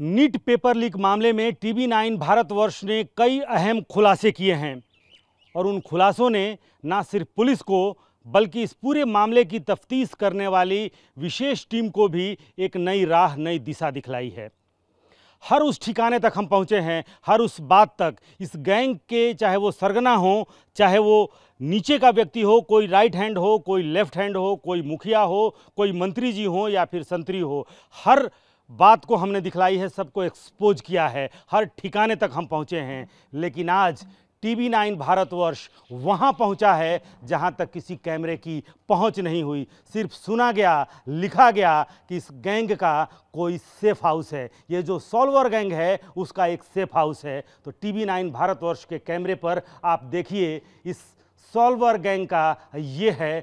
NEET paper leak मामले में TV nine Bharatvarsh ने कई अहम खुलासे किए हैं और उन खुलासों ने ना सिर्फ पुलिस को बल्कि इस पूरे मामले की तफ्तीश करने वाली विशेष टीम को भी एक नई राह नई दिशा दिखलाई है हर उस ठिकाने तक हम पहुंचे हैं हर उस बात तक इस गैंग के चाहे वो सरगना हो चाहे वो नीचे का व्यक्ति हो कोई राइट हैंड हो कोई लेफ्ट हैंड हो कोई मुखिया हो कोई मंत्री जी हो या फिर संतरी हो हर बात को हमने दिखलाई है सबको एक्सपोज किया है हर ठिकाने तक हम पहुंचे हैं लेकिन आज टीवी नाइन भारतवर्ष वहां पहुंचा है जहां तक किसी कैमरे की पहुंच नहीं हुई सिर्फ सुना गया लिखा गया कि इस गैंग का कोई सेफ हाउस है ये जो सॉल्वर गैंग है उसका एक सेफ हाउस है तो टीवी नाइन भारतवर्ष के कैमरे पर आप देखिए इस सॉल्वर गैंग का ये है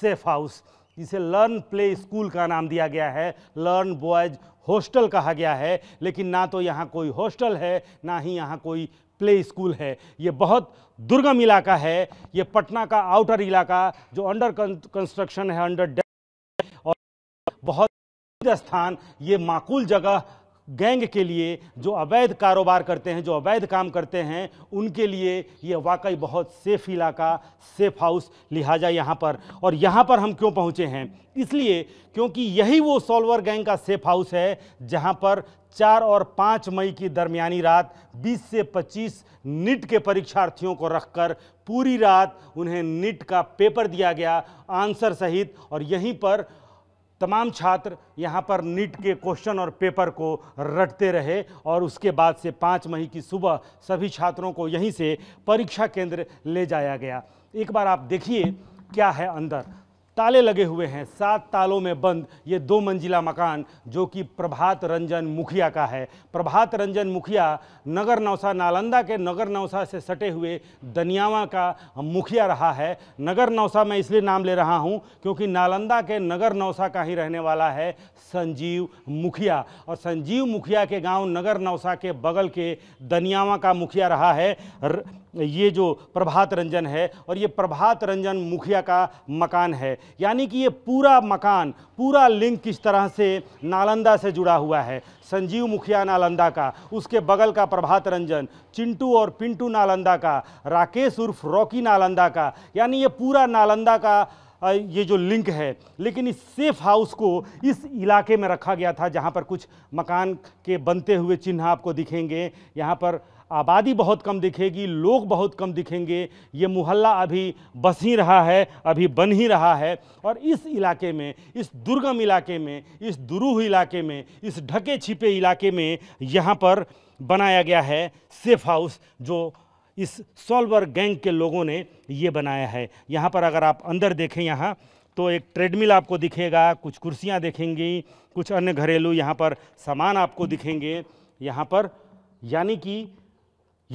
सेफ हाउस जिसे लर्न प्ले स्कूल का नाम दिया गया है लर्न बॉयज़ हॉस्टल कहा गया है लेकिन ना तो यहाँ कोई हॉस्टल है ना ही यहाँ कोई प्ले स्कूल है ये बहुत दुर्गम इलाका है ये पटना का आउटर इलाका जो अंडर कंस्ट्रक्शन है अंडर और बहुत स्थान ये माकूल जगह गैंग के लिए जो अवैध कारोबार करते हैं जो अवैध काम करते हैं उनके लिए ये वाकई बहुत सेफ़ इलाका सेफ हाउस लिहाजा यहाँ पर और यहाँ पर हम क्यों पहुँचे हैं इसलिए क्योंकि यही वो सॉल्वर गैंग का सेफ हाउस है जहाँ पर चार और पाँच मई की दरमियानी रात 20 से 25 नीट के परीक्षार्थियों को रखकर पूरी रात उन्हें नीट का पेपर दिया गया आंसर सहित और यहीं पर तमाम छात्र यहाँ पर नीट के क्वेश्चन और पेपर को रटते रहे और उसके बाद से पाँच मई की सुबह सभी छात्रों को यहीं से परीक्षा केंद्र ले जाया गया एक बार आप देखिए क्या है अंदर ताले लगे हुए हैं सात तालों में बंद ये दो मंजिला मकान जो कि प्रभात रंजन मुखिया का है प्रभात रंजन मुखिया नगर नौसा नालंदा के नगर नौसा से सटे हुए दनियावा का मुखिया रहा है नगर नौसा मैं इसलिए नाम ले रहा हूँ क्योंकि नालंदा के नगर नौसा का ही रहने वाला है संजीव मुखिया और संजीव मुखिया के गाँव नगर नौसा के बगल के दनियावा का मुखिया रहा है र... ये जो प्रभात रंजन है और ये प्रभात रंजन मुखिया का मकान है यानी कि ये पूरा मकान पूरा लिंक किस तरह से नालंदा से जुड़ा हुआ है संजीव मुखिया नालंदा का उसके बगल का प्रभात रंजन चिंटू और पिंटू नालंदा का राकेश उर्फ रॉकी नालंदा का यानी ये पूरा नालंदा का ये जो लिंक है लेकिन इस सेफ हाउस को इस इलाके में रखा गया था जहाँ पर कुछ मकान के बनते हुए चिन्ह आपको दिखेंगे यहाँ पर आबादी बहुत कम दिखेगी लोग बहुत कम दिखेंगे ये मोहल्ला अभी बस ही रहा है अभी बन ही रहा है और इस इलाके में इस दुर्गम इलाके में इस दुरूह इलाके में इस ढके छिपे इलाके में यहाँ पर बनाया गया है सेफ हाउस जो इस सॉल्वर गैंग के लोगों ने ये बनाया है यहाँ पर अगर आप अंदर देखें यहाँ तो एक ट्रेडमिल आपको दिखेगा कुछ कुर्सियाँ दिखेंगी कुछ अन्य घरेलू यहाँ पर सामान आपको दिखेंगे यहाँ पर यानी कि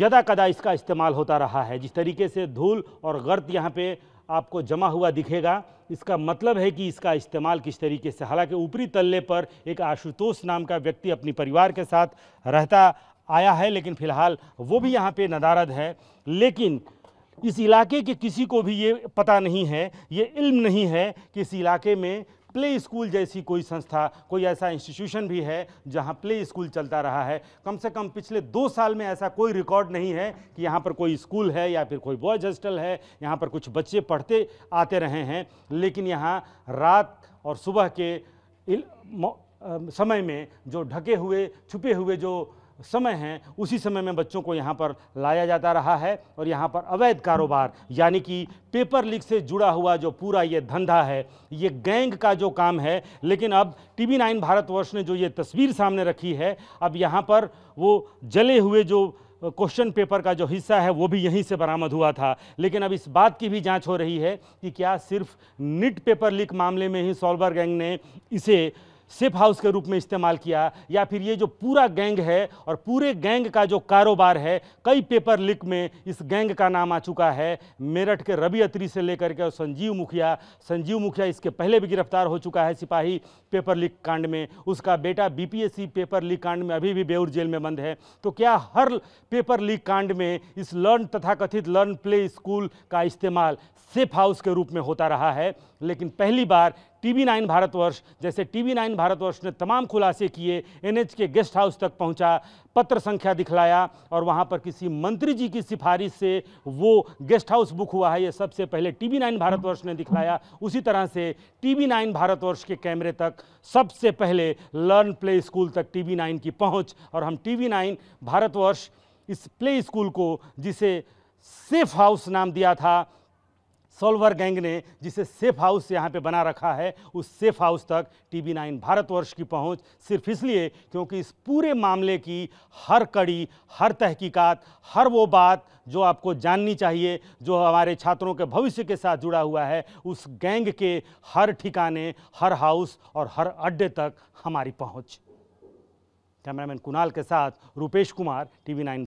यदा कदा इसका इस्तेमाल होता रहा है जिस तरीके से धूल और गर्द यहाँ पे आपको जमा हुआ दिखेगा इसका मतलब है कि इसका इस्तेमाल किस तरीके से हालांकि ऊपरी तल्ले पर एक आशुतोष नाम का व्यक्ति अपनी परिवार के साथ रहता आया है लेकिन फ़िलहाल वो भी यहाँ पे नदारद है लेकिन इस इलाके के किसी को भी ये पता नहीं है ये इल्म नहीं है कि इस इलाके में प्ले स्कूल जैसी कोई संस्था कोई ऐसा इंस्टीट्यूशन भी है जहाँ प्ले स्कूल चलता रहा है कम से कम पिछले दो साल में ऐसा कोई रिकॉर्ड नहीं है कि यहाँ पर कोई स्कूल है या फिर कोई बॉयज हॉस्टल है यहाँ पर कुछ बच्चे पढ़ते आते रहे हैं लेकिन यहाँ रात और सुबह के इल, म, आ, समय में जो ढके हुए छुपे हुए जो समय है उसी समय में बच्चों को यहाँ पर लाया जाता रहा है और यहाँ पर अवैध कारोबार यानी कि पेपर लीक से जुड़ा हुआ जो पूरा ये धंधा है ये गैंग का जो काम है लेकिन अब टीवी नाइन भारतवर्ष ने जो ये तस्वीर सामने रखी है अब यहाँ पर वो जले हुए जो क्वेश्चन पेपर का जो हिस्सा है वो भी यहीं से बरामद हुआ था लेकिन अब इस बात की भी जांच हो रही है कि क्या सिर्फ निट पेपर लीक मामले में ही सॉल्वर गैंग ने इसे सेफ हाउस के रूप में इस्तेमाल किया या फिर ये जो पूरा गैंग है और पूरे गैंग का जो कारोबार है कई पेपर लीक में इस गैंग का नाम आ चुका है मेरठ के रवि अत्री से लेकर के और संजीव मुखिया संजीव मुखिया इसके पहले भी गिरफ्तार हो चुका है सिपाही पेपर लीक कांड में उसका बेटा बीपीएससी पेपर लीक कांड में अभी भी बेउर जेल में बंद है तो क्या हर पेपर लीक कांड में इस लर्न तथा कथित लर्न प्ले स्कूल का इस्तेमाल सेफ हाउस के रूप में होता रहा है लेकिन पहली बार टीवी नाइन भारतवर्ष जैसे टीवी नाइन भारतवर्ष ने तमाम खुलासे किए एनएच के गेस्ट हाउस तक पहुंचा पत्र संख्या दिखलाया और वहां पर किसी मंत्री जी की सिफारिश से वो गेस्ट हाउस बुक हुआ है ये सबसे पहले टीवी नाइन भारतवर्ष ने दिखलाया उसी तरह से टीवी नाइन भारतवर्ष के कैमरे तक सबसे पहले लर्न प्ले स्कूल तक वी नाइन की पहुँच और हम वी नाइन भारतवर्ष इस प्ले स्कूल को जिसे सेफ हाउस नाम दिया था सोलवर गैंग ने जिसे सेफ हाउस यहाँ पे बना रखा है उस सेफ हाउस तक टीवी नाइन भारतवर्ष की पहुँच सिर्फ इसलिए क्योंकि इस पूरे मामले की हर कड़ी हर तहकीकात हर वो बात जो आपको जाननी चाहिए जो हमारे छात्रों के भविष्य के साथ जुड़ा हुआ है उस गैंग के हर ठिकाने हर हाउस और हर अड्डे तक हमारी पहुँच कैमरामैन कुणाल के साथ रूपेश कुमार टीवी नाइन